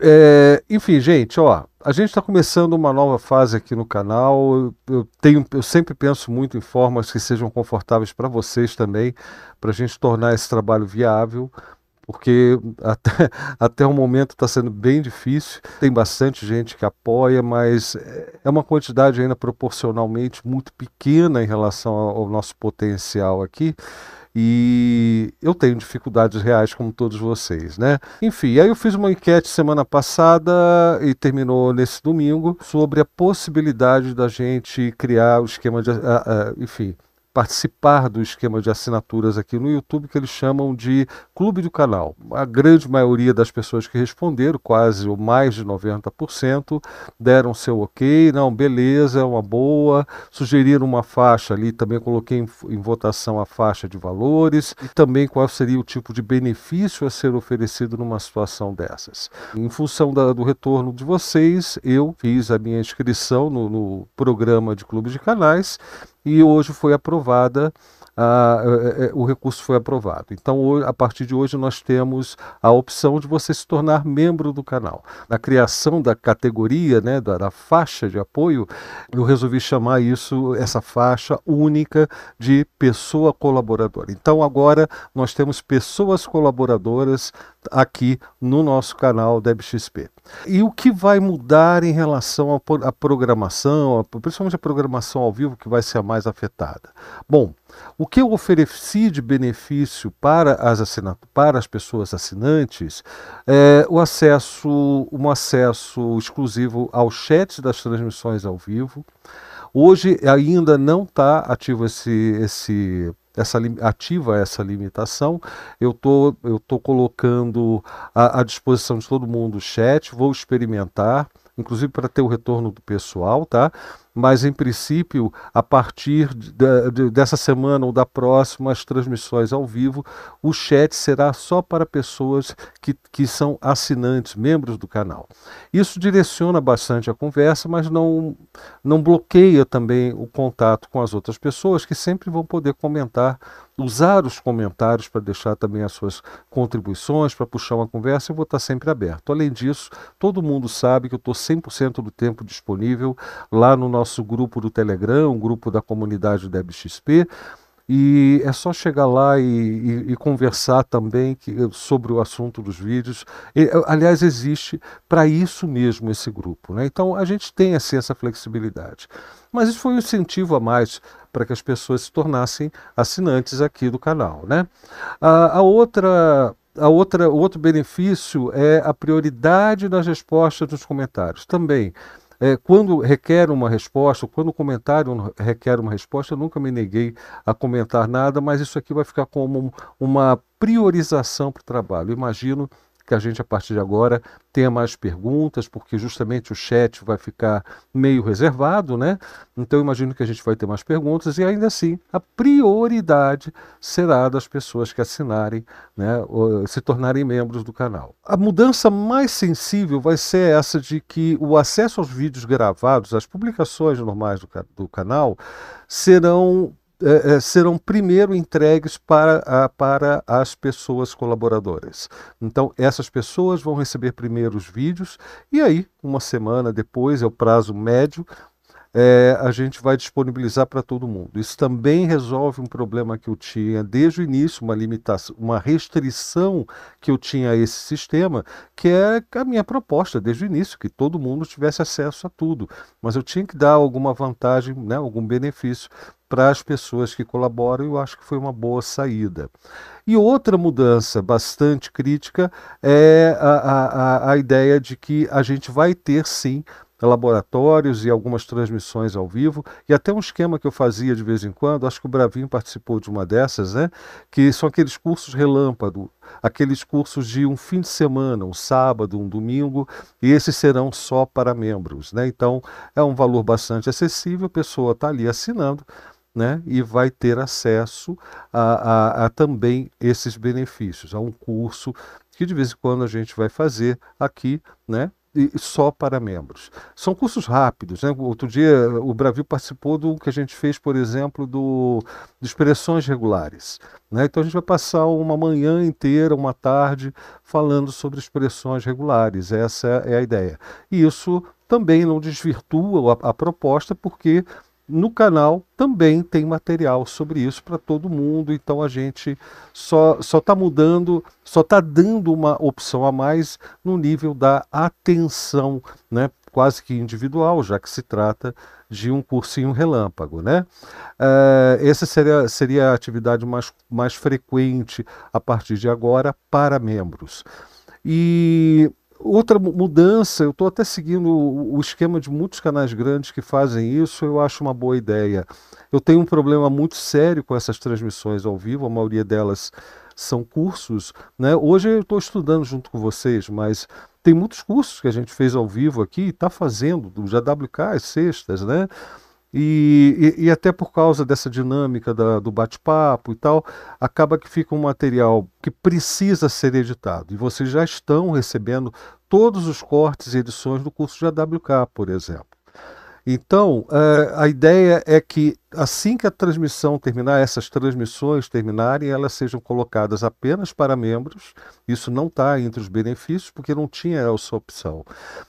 é, enfim, gente, ó, a gente está começando uma nova fase aqui no canal. Eu, eu, tenho, eu sempre penso muito em formas que sejam confortáveis para vocês também, para a gente tornar esse trabalho viável, porque até, até o momento está sendo bem difícil. Tem bastante gente que apoia, mas é uma quantidade ainda proporcionalmente muito pequena em relação ao, ao nosso potencial aqui e eu tenho dificuldades reais como todos vocês, né? Enfim, aí eu fiz uma enquete semana passada e terminou nesse domingo sobre a possibilidade da gente criar o esquema de, ah, ah, enfim, participar do esquema de assinaturas aqui no YouTube que eles chamam de Clube do Canal. A grande maioria das pessoas que responderam, quase ou mais de 90%, deram seu ok, não, beleza, é uma boa, sugeriram uma faixa ali, também coloquei em, em votação a faixa de valores e também qual seria o tipo de benefício a ser oferecido numa situação dessas. Em função da, do retorno de vocês, eu fiz a minha inscrição no, no programa de clube de canais e hoje foi aprovada é, é, é, o recurso foi aprovado. Então, a partir de hoje, nós temos a opção de você se tornar membro do canal. Na criação da categoria, né, da, da faixa de apoio, eu resolvi chamar isso, essa faixa única de pessoa colaboradora. Então, agora nós temos pessoas colaboradoras aqui no nosso canal DebXP. E o que vai mudar em relação à programação, principalmente a programação ao vivo, que vai ser a mais afetada. Bom, o que eu ofereci de benefício para as, assinat para as pessoas assinantes é o acesso, um acesso exclusivo ao chat das transmissões ao vivo. Hoje ainda não está ativo esse, esse essa, ativa essa limitação. Eu tô, estou tô colocando à, à, disposição de todo mundo o chat, vou experimentar, inclusive para ter o retorno do pessoal, tá? mas em princípio, a partir de, de, dessa semana ou da próxima, as transmissões ao vivo, o chat será só para pessoas que, que são assinantes, membros do canal. Isso direciona bastante a conversa, mas não, não bloqueia também o contato com as outras pessoas que sempre vão poder comentar usar os comentários para deixar também as suas contribuições, para puxar uma conversa, eu vou estar sempre aberto. Além disso, todo mundo sabe que eu estou 100% do tempo disponível lá no nosso nosso grupo do Telegram, o grupo da comunidade do DebXP. E é só chegar lá e, e, e conversar também que, sobre o assunto dos vídeos. E, eh, aliás, existe para isso mesmo esse grupo. Né? Então a gente tem assim, essa flexibilidade. Mas isso foi um incentivo a mais para que as pessoas se tornassem assinantes aqui do canal. Né? a, a outra a outra, o outro benefício é a prioridade das respostas dos comentários. Também é, quando requer uma resposta, quando o comentário requer uma resposta, eu nunca me neguei a comentar nada, mas isso aqui vai ficar como uma priorização para o trabalho. imagino que a gente, a partir de agora, tenha mais perguntas, porque justamente o chat vai ficar meio reservado, né? Então, imagino que a gente vai ter mais perguntas e ainda assim, a prioridade será das pessoas que assinarem, né, se tornarem membros do canal. A mudança mais sensível vai ser essa de que o acesso aos vídeos gravados, às publicações normais do, do canal, serão é, é, serão primeiro entregues para, a, para as pessoas colaboradoras. Então, essas pessoas vão receber primeiro os vídeos e aí, uma semana depois, é o prazo médio, é, a gente vai disponibilizar para todo mundo. Isso também resolve um problema que eu tinha desde o início, uma limitação, uma restrição que eu tinha a esse sistema, que é a minha proposta desde o início, que todo mundo tivesse acesso a tudo. Mas eu tinha que dar alguma vantagem, né, algum benefício para as pessoas que colaboram, eu acho que foi uma boa saída. E outra mudança bastante crítica é a, a, a ideia de que a gente vai ter sim laboratórios e algumas transmissões ao vivo, e até um esquema que eu fazia de vez em quando, acho que o Bravinho participou de uma dessas, né? Que são aqueles cursos relâmpago, aqueles cursos de um fim de semana, um sábado, um domingo, e esses serão só para membros, né? Então, é um valor bastante acessível, a pessoa está ali assinando, né, e vai ter acesso a, a, a, também esses benefícios, a é um curso que de vez em quando a gente vai fazer aqui, né, só para membros. São cursos rápidos. Né? Outro dia, eh, o Brasil participou do que a gente fez, por exemplo, do, de expressões regulares. Né? Então, a gente vai passar uma manhã inteira, uma tarde, falando sobre expressões regulares. Essa é a ideia. E isso também não desvirtua a, a proposta, porque no canal também tem material sobre isso para todo mundo, então a gente só só está mudando, só está dando uma opção a mais no nível da atenção, né? quase que individual, já que se trata de um cursinho relâmpago, né? Eh, essa seria, seria a atividade mais, mais frequente a partir de agora para membros. E Outra mudança, eu estou até seguindo o esquema de muitos canais grandes que fazem isso, eu acho uma boa ideia. Eu tenho um problema muito sério com essas transmissões ao vivo, a maioria delas são cursos. Né? Hoje eu estou estudando junto com vocês, mas tem muitos cursos que a gente fez ao vivo aqui, está fazendo, do JWK, às sextas, né? E, e, e, até por causa dessa dinâmica da, do bate-papo e tal, acaba que fica um material que precisa ser editado. E vocês já estão recebendo todos os cortes e edições do curso de AWK, por exemplo. Então, é, a ideia é que assim que a transmissão terminar, essas transmissões terminarem, elas sejam colocadas apenas para membros. Isso não está entre os benefícios, porque não tinha essa opção.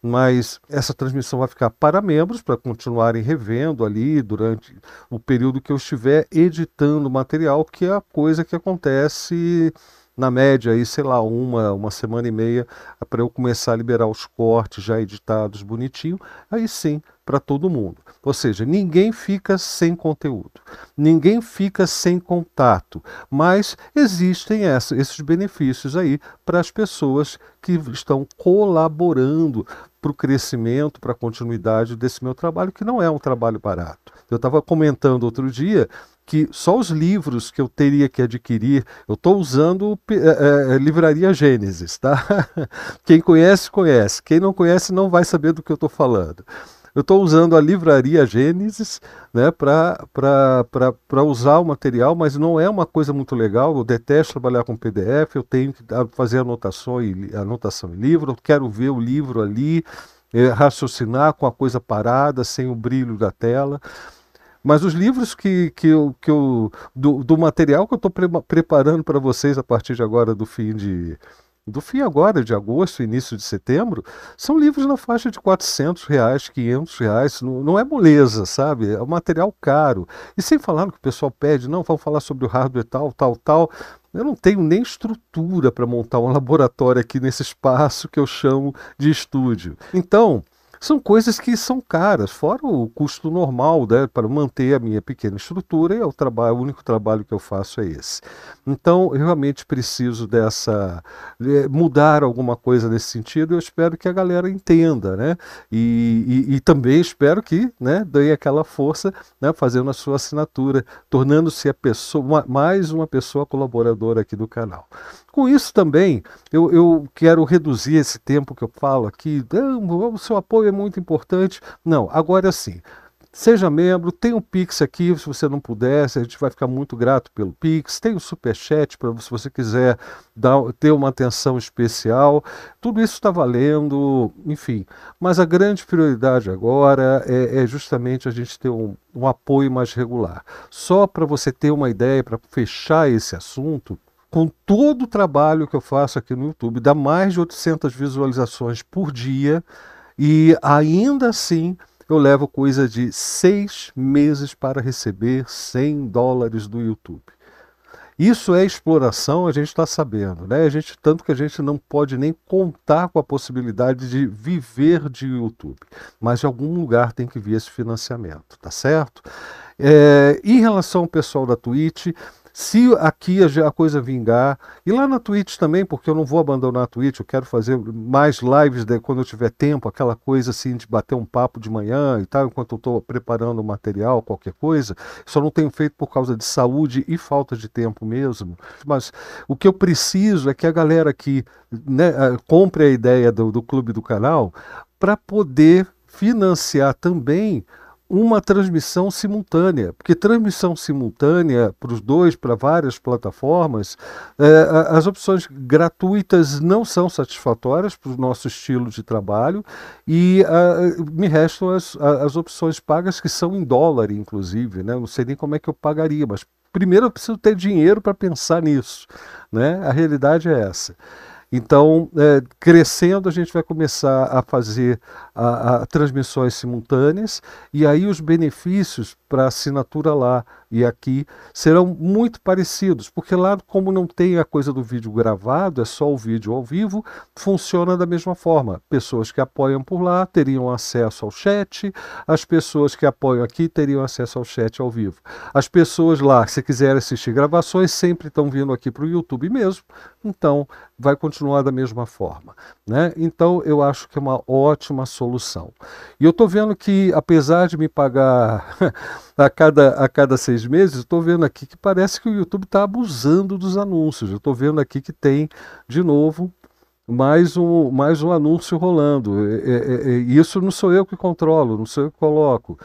Mas essa transmissão vai ficar para membros, para continuarem revendo ali durante o período que eu estiver editando material, que é a coisa que acontece na média aí, sei lá, uma, uma semana e meia para eu começar a liberar os cortes já editados bonitinho, aí sim, para todo mundo. Ou seja, ninguém fica sem conteúdo, ninguém fica sem contato, mas existem essa, esses benefícios aí para as pessoas que estão colaborando para o crescimento, para a continuidade desse meu trabalho, que não é um trabalho barato. Eu estava comentando outro dia que só os livros que eu teria que adquirir, eu estou usando é, é, é, Livraria Gênesis, tá? Quem conhece, conhece. Quem não conhece, não vai saber do que eu estou falando. Eu estou usando a Livraria Gênesis né, para usar o material, mas não é uma coisa muito legal. Eu detesto trabalhar com PDF, eu tenho que fazer anotação em, anotação em livro, eu quero ver o livro ali, é, raciocinar com a coisa parada, sem o brilho da tela. Mas os livros que, que eu, que eu do, do material que eu estou pre preparando para vocês a partir de agora, do fim de. Do fim agora, de agosto, início de setembro, são livros na faixa de 400 reais, 500 reais. Não, não é moleza, sabe? É um material caro. E sem falar no que o pessoal pede, não, vamos falar sobre o hardware tal, tal, tal. Eu não tenho nem estrutura para montar um laboratório aqui nesse espaço que eu chamo de estúdio. Então, são coisas que são caras, fora o custo normal né, para manter a minha pequena estrutura, e é o, trabalho, o único trabalho que eu faço é esse. Então, eu realmente preciso dessa. Eh, mudar alguma coisa nesse sentido, eu espero que a galera entenda, né? E, e, e também espero que né, dê aquela força né, fazendo a sua assinatura, tornando-se a pessoa, uma, mais uma pessoa colaboradora aqui do canal. Com isso também, eu, eu quero reduzir esse tempo que eu falo aqui, o seu apoio é muito importante. Não, agora sim. Seja membro, tem o um Pix aqui, se você não puder, a gente vai ficar muito grato pelo Pix. Tem o um Superchat para se você quiser dar, ter uma atenção especial. Tudo isso está valendo, enfim. Mas a grande prioridade agora é, é justamente a gente ter um, um apoio mais regular. Só para você ter uma ideia, para fechar esse assunto, com todo o trabalho que eu faço aqui no YouTube, dá mais de 800 visualizações por dia. E ainda assim, eu levo coisa de seis meses para receber 100 dólares do YouTube. Isso é exploração, a gente está sabendo, né? A gente, tanto que a gente não pode nem contar com a possibilidade de viver de YouTube. Mas de algum lugar tem que vir esse financiamento, tá certo? É, em relação ao pessoal da Twitch, se aqui a coisa vingar, e lá na Twitch também, porque eu não vou abandonar a Twitch, eu quero fazer mais lives de, quando eu tiver tempo, aquela coisa assim de bater um papo de manhã e tal, enquanto eu estou preparando o material, qualquer coisa. Só não tenho feito por causa de saúde e falta de tempo mesmo. Mas o que eu preciso é que a galera que né, compre a ideia do, do clube do canal para poder financiar também uma transmissão simultânea, porque transmissão simultânea para os dois, para várias plataformas, é, as opções gratuitas não são satisfatórias para o nosso estilo de trabalho e me restam as, as opções pagas que são em dólar, inclusive, né? não sei nem como é que eu pagaria, mas primeiro eu preciso ter dinheiro para pensar nisso, né? a realidade é essa. Então, é, crescendo, a gente vai começar a fazer a, a transmissões simultâneas e aí os benefícios para assinatura lá e aqui serão muito parecidos, porque lá, como não tem a coisa do vídeo gravado, é só o vídeo ao vivo, funciona da mesma forma. Pessoas que apoiam por lá teriam acesso ao chat, as pessoas que apoiam aqui teriam acesso ao chat ao vivo. As pessoas lá, se quiserem assistir gravações, sempre estão vindo aqui para o YouTube mesmo, então vai continuar continuar da mesma forma. Né? Então, eu acho que é uma ótima solução. E eu estou vendo que, apesar de me pagar a, cada, a cada seis meses, estou vendo aqui que parece que o YouTube está abusando dos anúncios. Eu estou vendo aqui que tem, de novo, mais um, mais um anúncio rolando. É, é, é, é isso não sou eu que controlo, não sou eu que coloco.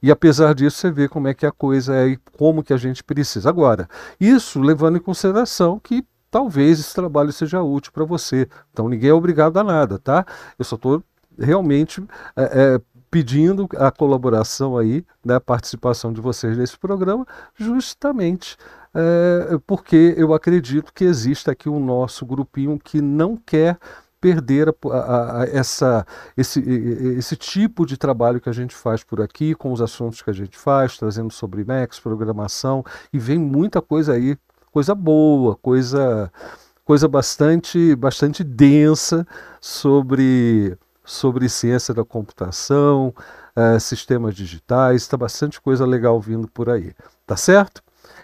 E apesar disso, você vê como é que a coisa é e como que a gente precisa. Agora, isso levando em consideração que talvez esse trabalho seja útil para você. Então ninguém é obrigado a nada, tá? Eu só estou realmente é, é, pedindo a colaboração aí, né, a participação de vocês nesse programa, justamente é, porque eu acredito que existe aqui o um nosso grupinho que não quer perder a, a, a essa, esse, esse tipo de trabalho que a gente faz por aqui, com os assuntos que a gente faz, trazendo sobre Max, programação, e vem muita coisa aí coisa boa, coisa coisa bastante bastante densa sobre sobre ciência da computação, uh, sistemas digitais, está bastante coisa legal vindo por aí, tá certo?